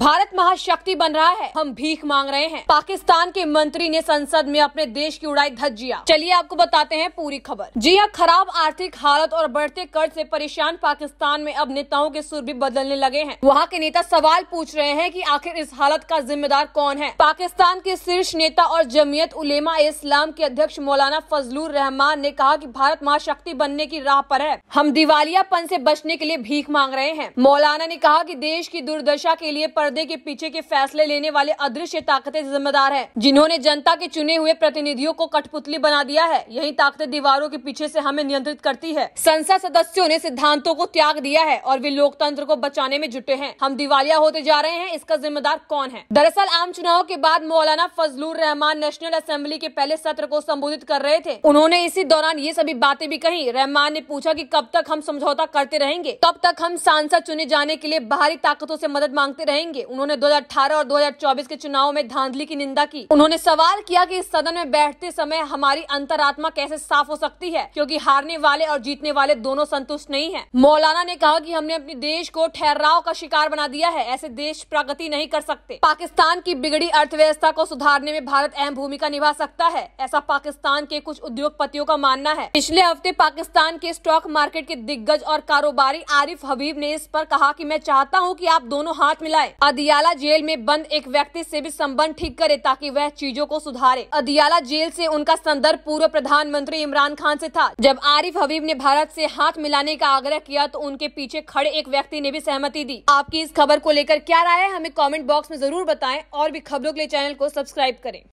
भारत महाशक्ति बन रहा है हम भीख मांग रहे हैं पाकिस्तान के मंत्री ने संसद में अपने देश की उड़ाई धज्जिया चलिए आपको बताते हैं पूरी खबर जी हाँ खराब आर्थिक हालत और बढ़ते कर्ज से परेशान पाकिस्तान में अब नेताओं के सुर भी बदलने लगे हैं वहाँ के नेता सवाल पूछ रहे हैं कि आखिर इस हालत का जिम्मेदार कौन है पाकिस्तान के शीर्ष नेता और जमीयत उलेमा इस्लाम के अध्यक्ष मौलाना फजलुर रहमान ने कहा की भारत महाशक्ति बनने की राह पर है हम दिवालियापन से बचने के लिए भीख मांग रहे हैं मौलाना ने कहा की देश की दुर्दशा के लिए पर्दे के पीछे के फैसले लेने वाले अदृश्य ताकतें जिम्मेदार हैं जिन्होंने जनता के चुने हुए प्रतिनिधियों को कठपुतली बना दिया है यही ताकतें दीवारों के पीछे से हमें नियंत्रित करती है संसद सदस्यों ने सिद्धांतों को त्याग दिया है और वे लोकतंत्र को बचाने में जुटे हैं हम दिवालिया होते जा रहे हैं इसका जिम्मेदार कौन है दरअसल आम चुनाव के बाद मौलाना फजलूर रहमान नेशनल असेंबली के पहले सत्र को संबोधित कर रहे थे उन्होंने इसी दौरान ये सभी बातें भी कही रहमान ने पूछा की कब तक हम समझौता करते रहेंगे तब तक हम सांसद चुने जाने के लिए बाहरी ताकतों ऐसी मदद मांगते रहेंगे करेंगे उन्होंने 2018 और 2024 के चुनाव में धांधली की निंदा की उन्होंने सवाल किया कि इस सदन में बैठते समय हमारी अंतरात्मा कैसे साफ हो सकती है क्योंकि हारने वाले और जीतने वाले दोनों संतुष्ट नहीं है मौलाना ने कहा की हमने अपने देश को ठहराव का शिकार बना दिया है ऐसे देश प्रगति नहीं कर सकते पाकिस्तान की बिगड़ी अर्थव्यवस्था को सुधारने में भारत अहम भूमिका निभा सकता है ऐसा पाकिस्तान के कुछ उद्योगपतियों का मानना है पिछले हफ्ते पाकिस्तान के स्टॉक मार्केट के दिग्गज और कारोबारी आरिफ हबीब ने इस पर कहा कि मैं चाहता हूं कि आप दोनों हाथ मिलाए अदियाला जेल में बंद एक व्यक्ति से भी संबंध ठीक करे ताकि वह चीजों को सुधारे अदियाला जेल से उनका संदर्भ पूर्व प्रधानमंत्री इमरान खान से था जब आरिफ हबीब ने भारत से हाथ मिलाने का आग्रह किया तो उनके पीछे खड़े एक व्यक्ति ने भी सहमति दी आपकी इस खबर को लेकर क्या राय है हमें कॉमेंट बॉक्स में जरूर बताए और भी खबरों के लिए चैनल को सब्सक्राइब करें